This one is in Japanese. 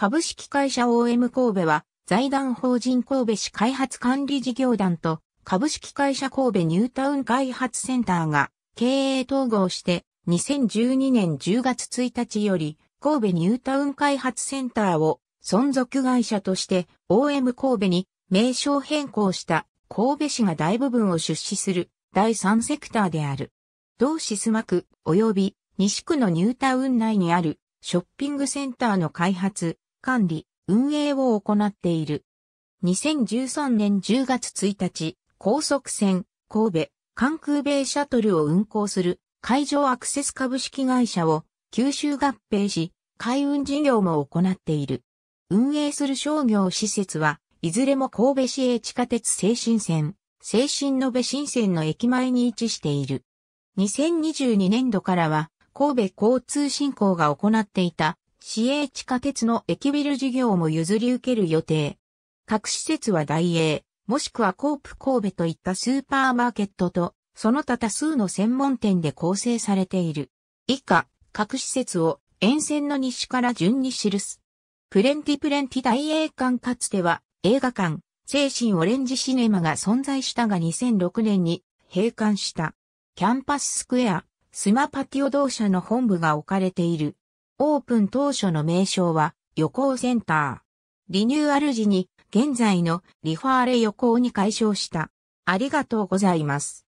株式会社 OM 神戸は、財団法人神戸市開発管理事業団と、株式会社神戸ニュータウン開発センターが、経営統合して、2012年10月1日より、神戸ニュータウン開発センターを、存続会社として、OM 神戸に、名称変更した、神戸市が大部分を出資する、第3セクターである。同志須磨区、及び、西区のニュータウン内にある、ショッピングセンターの開発、管理、運営を行っている。2013年10月1日、高速船、神戸、関空米シャトルを運行する海上アクセス株式会社を九州合併し、海運事業も行っている。運営する商業施設は、いずれも神戸市営地下鉄青神線、青神延べ新線の駅前に位置している。2022年度からは、神戸交通振興が行っていた市営地下鉄の駅ビル事業も譲り受ける予定。各施設は大英、もしくはコープ神戸といったスーパーマーケットと、その他多数の専門店で構成されている。以下、各施設を沿線の西から順に記す。プレンティプレンティ大英館かつては映画館、精神オレンジシネマが存在したが2006年に閉館した。キャンパススクエア、スマパティオ同社の本部が置かれている。オープン当初の名称は旅行センター。リニューアル時に現在のリファーレ旅行に解消した。ありがとうございます。